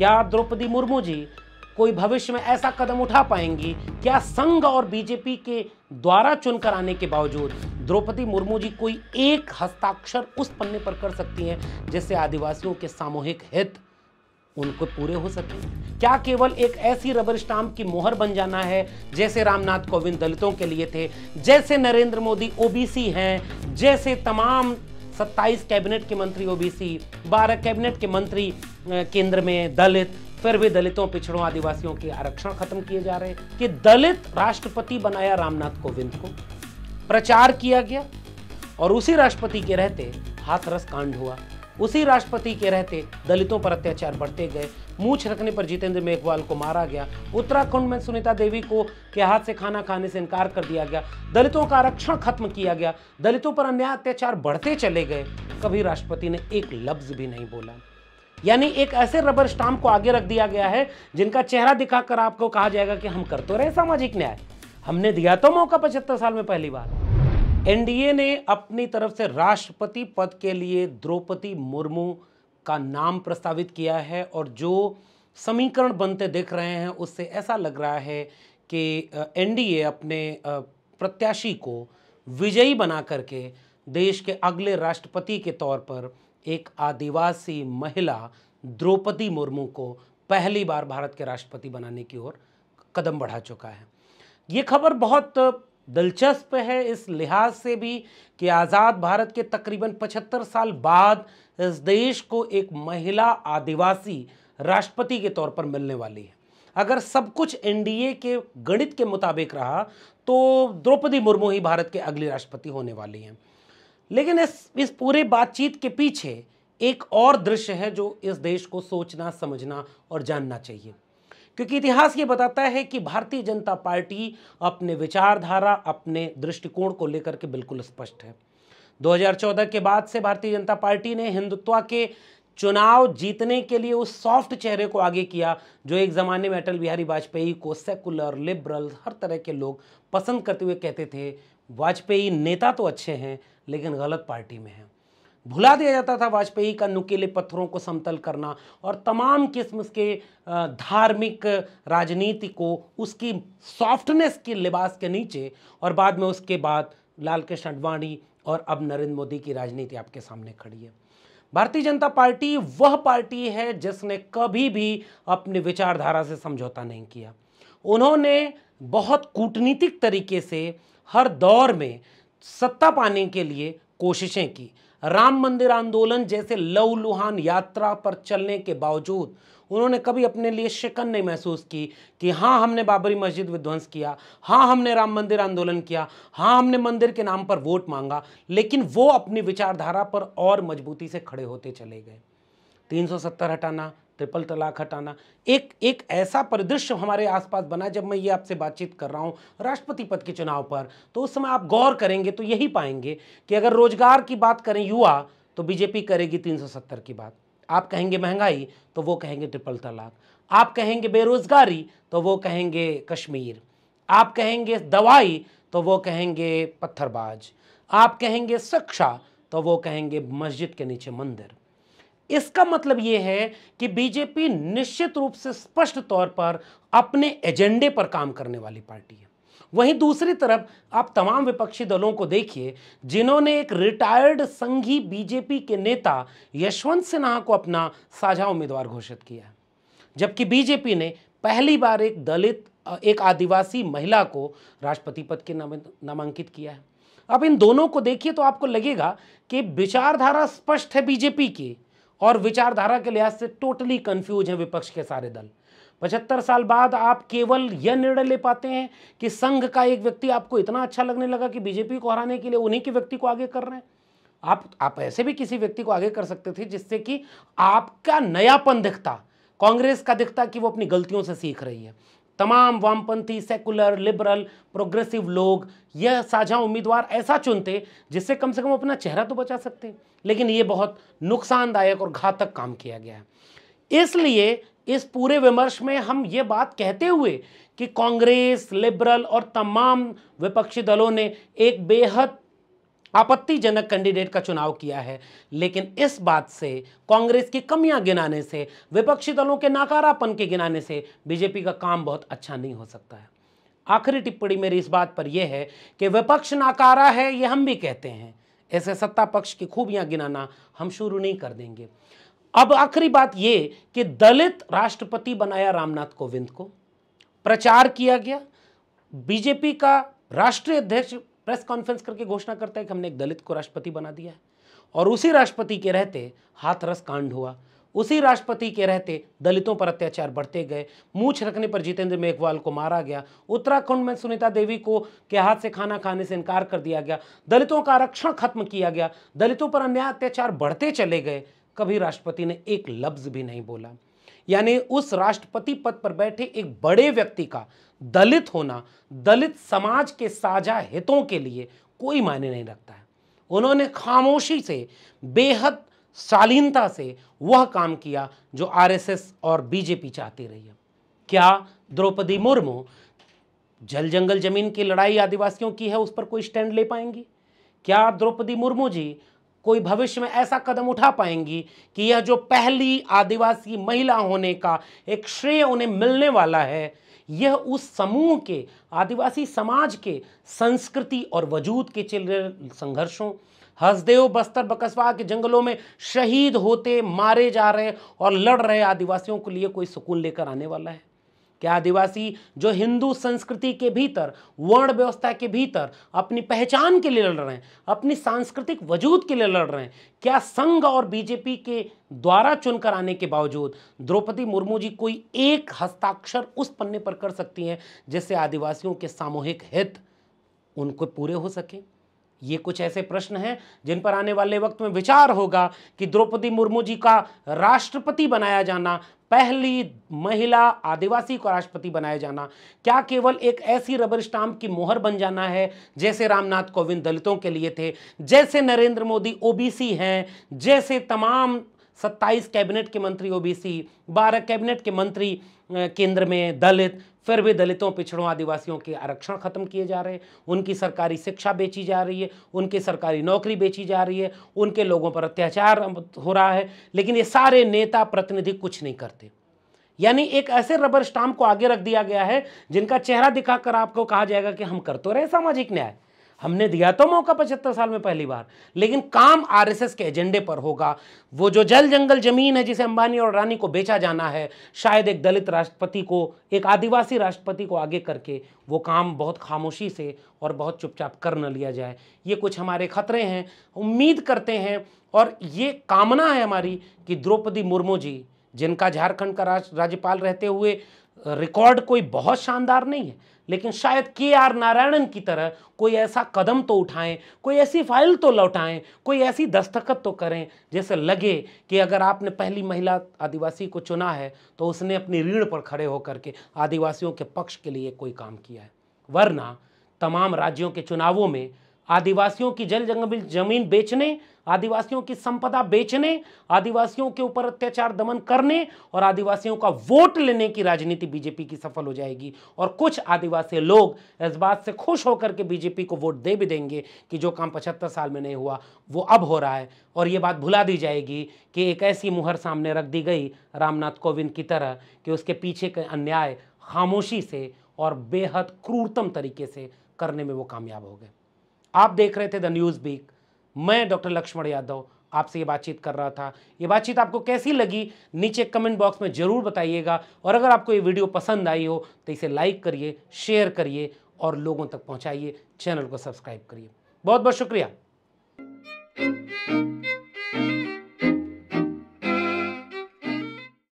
क्या द्रौपदी मुर्मू जी कोई भविष्य में ऐसा कदम उठा पाएंगी क्या संघ और बीजेपी के द्वारा चुनकर आने के बावजूद द्रौपदी मुर्मू जी कोई एक हस्ताक्षर उस पन्ने पर कर सकती हैं जिससे आदिवासियों के सामूहिक हित उनको पूरे हो सके क्या केवल एक ऐसी रबर स्टाम्प की मोहर बन जाना है जैसे रामनाथ कोविंद दलितों के लिए थे जैसे नरेंद्र मोदी ओबीसी हैं जैसे तमाम 27 कैबिनेट के मंत्री ओबीसी 12 कैबिनेट के मंत्री केंद्र में दलित फिर भी दलितों पिछड़ों आदिवासियों के आरक्षण खत्म किए जा रहे कि दलित राष्ट्रपति बनाया रामनाथ कोविंद को प्रचार किया गया और उसी राष्ट्रपति के रहते हाथरस कांड हुआ उसी राष्ट्रपति के रहते दलितों पर अत्याचार बढ़ते गए मूछ रखने पर जितेंद्र मेघवाल को मारा गया उत्तराखंड में सुनीता देवी को के हाथ से खाना खाने से इनकार कर दिया गया दलितों का आरक्षण खत्म किया गया दलितों पर अन्याय अत्याचार बढ़ते चले गए कभी राष्ट्रपति ने एक लफ्ज भी नहीं बोला यानी एक ऐसे रबर स्टाम्प को आगे रख दिया गया है जिनका चेहरा दिखाकर आपको कहा जाएगा कि हम कर तो रहे सामाजिक न्याय हमने दिया तो मौका पचहत्तर साल में पहली बार एनडीए ने अपनी तरफ से राष्ट्रपति पद के लिए द्रौपदी मुर्मू का नाम प्रस्तावित किया है और जो समीकरण बनते देख रहे हैं उससे ऐसा लग रहा है कि एनडीए अपने प्रत्याशी को विजयी बना करके देश के अगले राष्ट्रपति के तौर पर एक आदिवासी महिला द्रौपदी मुर्मू को पहली बार भारत के राष्ट्रपति बनाने की ओर कदम बढ़ा चुका है ये खबर बहुत दिलचस्प है इस लिहाज से भी कि आज़ाद भारत के तकरीबन 75 साल बाद इस देश को एक महिला आदिवासी राष्ट्रपति के तौर पर मिलने वाली है अगर सब कुछ एनडीए के गणित के मुताबिक रहा तो द्रौपदी मुर्मू ही भारत के अगले राष्ट्रपति होने वाली हैं लेकिन इस इस पूरे बातचीत के पीछे एक और दृश्य है जो इस देश को सोचना समझना और जानना चाहिए क्योंकि इतिहास ये बताता है कि भारतीय जनता पार्टी अपने विचारधारा अपने दृष्टिकोण को लेकर के बिल्कुल स्पष्ट है 2014 के बाद से भारतीय जनता पार्टी ने हिंदुत्व के चुनाव जीतने के लिए उस सॉफ्ट चेहरे को आगे किया जो एक ज़माने में अटल बिहारी वाजपेयी को सेकुलर लिबरल हर तरह के लोग पसंद करते हुए कहते थे वाजपेयी नेता तो अच्छे हैं लेकिन गलत पार्टी में है भुला दिया जाता था वाजपेयी का नुकीले पत्थरों को समतल करना और तमाम किस्म के धार्मिक राजनीति को उसकी सॉफ्टनेस के लिबास के नीचे और बाद में उसके बाद लाल कृष्ण अडवाणी और अब नरेंद्र मोदी की राजनीति आपके सामने खड़ी है भारतीय जनता पार्टी वह पार्टी है जिसने कभी भी अपनी विचारधारा से समझौता नहीं किया उन्होंने बहुत कूटनीतिक तरीके से हर दौर में सत्ता पाने के लिए कोशिशें की राम मंदिर आंदोलन जैसे लव लुहान यात्रा पर चलने के बावजूद उन्होंने कभी अपने लिए शिकन नहीं महसूस की कि हाँ हमने बाबरी मस्जिद विध्वंस किया हाँ हमने राम मंदिर आंदोलन किया हाँ हमने मंदिर के नाम पर वोट मांगा लेकिन वो अपनी विचारधारा पर और मजबूती से खड़े होते चले गए 370 हटाना ट्रिपल तलाक हटाना एक एक ऐसा परिदृश्य हमारे आसपास बना जब मैं ये आपसे बातचीत कर रहा हूँ राष्ट्रपति पद के चुनाव पर तो उस समय आप गौर करेंगे तो यही पाएंगे कि अगर रोजगार की बात करें युवा तो बीजेपी करेगी 370 की बात आप कहेंगे महंगाई तो वो कहेंगे ट्रिपल तलाक आप कहेंगे बेरोजगारी तो वो कहेंगे कश्मीर आप कहेंगे दवाई तो वो कहेंगे पत्थरबाज आप कहेंगे शिक्षा तो वो कहेंगे मस्जिद के नीचे मंदिर इसका मतलब यह है कि बीजेपी निश्चित रूप से स्पष्ट तौर पर अपने एजेंडे पर काम करने वाली पार्टी है वहीं दूसरी तरफ आप तमाम विपक्षी दलों को देखिए जिन्होंने एक रिटायर्ड संघी बीजेपी के नेता यशवंत सिन्हा को अपना साझा उम्मीदवार घोषित किया है जबकि बीजेपी ने पहली बार एक दलित एक आदिवासी महिला को राष्ट्रपति पद के नामांकित किया है अब इन दोनों को देखिए तो आपको लगेगा कि विचारधारा स्पष्ट है बीजेपी की और विचारधारा के लिहाज से टोटली कंफ्यूज हैं विपक्ष के सारे दल पचहत्तर साल बाद आप केवल यह निर्णय ले पाते हैं कि संघ का एक व्यक्ति आपको इतना अच्छा लगने लगा कि बीजेपी को हराने के लिए उन्हीं के व्यक्ति को आगे कर रहे हैं आप आप ऐसे भी किसी व्यक्ति को आगे कर सकते थे जिससे कि आपका नयापन दिखता कांग्रेस का दिखता कि वो अपनी गलतियों से सीख रही है तमाम वामपंथी सेकुलर लिबरल प्रोग्रेसिव लोग यह साझा उम्मीदवार ऐसा चुनते जिससे कम से कम अपना चेहरा तो बचा सकते लेकिन ये बहुत नुकसानदायक और घातक काम किया गया है इसलिए इस पूरे विमर्श में हम ये बात कहते हुए कि कांग्रेस लिबरल और तमाम विपक्षी दलों ने एक बेहद आपत्तिजनक कैंडिडेट का चुनाव किया है लेकिन इस बात से कांग्रेस की कमियां गिनाने से विपक्षी दलों के नाकारापन के गिनाने से बीजेपी का काम बहुत अच्छा नहीं हो सकता है आखिरी टिप्पणी मेरी इस बात पर यह है कि विपक्ष नाकारा है ये हम भी कहते हैं ऐसे सत्ता पक्ष की खूबियां गिनाना हम शुरू नहीं कर देंगे अब आखिरी बात ये कि दलित राष्ट्रपति बनाया रामनाथ कोविंद को प्रचार किया गया बीजेपी का राष्ट्रीय अध्यक्ष प्रेस कॉन्फ्रेंस करके घोषणा करता है कि हमने एक दलित को राष्ट्रपति बना दिया है और उसी राष्ट्रपति के रहते हाथरस कांड हुआ उसी राष्ट्रपति के रहते दलितों पर अत्याचार बढ़ते गए मूछ रखने पर जितेंद्र मेघवाल को मारा गया उत्तराखंड में सुनीता देवी को के हाथ से खाना खाने से इनकार कर दिया गया दलितों का आरक्षण खत्म किया गया दलितों पर अन्याय अत्याचार बढ़ते चले गए कभी राष्ट्रपति ने एक लफ्ज भी नहीं बोला यानी उस राष्ट्रपति पद पर बैठे एक बड़े व्यक्ति का दलित होना दलित समाज के साझा हितों के लिए कोई मायने नहीं रखता है उन्होंने खामोशी से बेहद शालीनता से वह काम किया जो आरएसएस और बीजेपी चाहती रही है क्या द्रौपदी मुर्मू जल जंगल जमीन की लड़ाई आदिवासियों की है उस पर कोई स्टैंड ले पाएंगी क्या द्रौपदी मुर्मू जी कोई भविष्य में ऐसा कदम उठा पाएंगी कि यह जो पहली आदिवासी महिला होने का एक श्रेय उन्हें मिलने वाला है यह उस समूह के आदिवासी समाज के संस्कृति और वजूद के चल रहे संघर्षों हसदेव बस्तर बकसवा के जंगलों में शहीद होते मारे जा रहे और लड़ रहे आदिवासियों के लिए कोई सुकून लेकर आने वाला है कि आदिवासी जो हिंदू संस्कृति के भीतर वर्ण व्यवस्था के भीतर अपनी पहचान के लिए लड़ रहे हैं अपनी सांस्कृतिक वजूद के लिए लड़ रहे हैं क्या संघ और बीजेपी के द्वारा चुनकर आने के बावजूद द्रौपदी मुर्मू जी कोई एक हस्ताक्षर उस पन्ने पर कर सकती हैं जिससे आदिवासियों के सामूहिक हित उनको पूरे हो सकें ये कुछ ऐसे प्रश्न हैं जिन पर आने वाले वक्त में विचार होगा कि द्रौपदी मुर्मू जी का राष्ट्रपति बनाया जाना पहली महिला आदिवासी को राष्ट्रपति बनाया जाना क्या केवल एक ऐसी रबर स्टाम्प की मोहर बन जाना है जैसे रामनाथ कोविंद दलितों के लिए थे जैसे नरेंद्र मोदी ओबीसी हैं जैसे तमाम सत्ताईस कैबिनेट के मंत्री ओबीसी बारह कैबिनेट के मंत्री केंद्र में दलित फिर भी दलितों पिछड़ों आदिवासियों के आरक्षण खत्म किए जा रहे हैं उनकी सरकारी शिक्षा बेची जा रही है उनकी सरकारी नौकरी बेची जा रही है उनके लोगों पर अत्याचार हो रहा है लेकिन ये सारे नेता प्रतिनिधि कुछ नहीं करते यानी एक ऐसे रबर स्टाम्प को आगे रख दिया गया है जिनका चेहरा दिखाकर आपको कहा जाएगा कि हम कर तो रहे सामाजिक न्याय हमने दिया तो मौका पचहत्तर साल में पहली बार लेकिन काम आरएसएस के एजेंडे पर होगा वो जो जल जंगल जमीन है जिसे अंबानी और रानी को बेचा जाना है शायद एक दलित राष्ट्रपति को एक आदिवासी राष्ट्रपति को आगे करके वो काम बहुत खामोशी से और बहुत चुपचाप कर न लिया जाए ये कुछ हमारे खतरे हैं उम्मीद करते हैं और ये कामना है हमारी कि द्रौपदी मुर्मू जी जिनका झारखंड का राज्यपाल रहते हुए रिकॉर्ड कोई बहुत शानदार नहीं है लेकिन शायद के आर नारायणन की तरह कोई ऐसा कदम तो उठाएं कोई ऐसी फाइल तो लौटाएं कोई ऐसी दस्तखत तो करें जैसे लगे कि अगर आपने पहली महिला आदिवासी को चुना है तो उसने अपनी रीढ़ पर खड़े होकर के आदिवासियों के पक्ष के लिए कोई काम किया है वरना तमाम राज्यों के चुनावों में आदिवासियों की जल जंगल जमीन बेचने आदिवासियों की संपदा बेचने आदिवासियों के ऊपर अत्याचार दमन करने और आदिवासियों का वोट लेने की राजनीति बीजेपी की सफल हो जाएगी और कुछ आदिवासी लोग इस बात से खुश होकर के बीजेपी को वोट दे भी देंगे कि जो काम पचहत्तर साल में नहीं हुआ वो अब हो रहा है और ये बात भुला दी जाएगी कि एक ऐसी मुहर सामने रख दी गई रामनाथ कोविंद की तरह कि उसके पीछे के अन्याय खामोशी से और बेहद क्रूरतम तरीके से करने में वो कामयाब हो गए आप देख रहे थे द न्यूज़ बीक मैं डॉक्टर लक्ष्मण यादव आपसे ये बातचीत कर रहा था ये बातचीत आपको कैसी लगी नीचे कमेंट बॉक्स में ज़रूर बताइएगा और अगर आपको ये वीडियो पसंद आई हो तो इसे लाइक करिए शेयर करिए और लोगों तक पहुँचाइए चैनल को सब्सक्राइब करिए बहुत बहुत शुक्रिया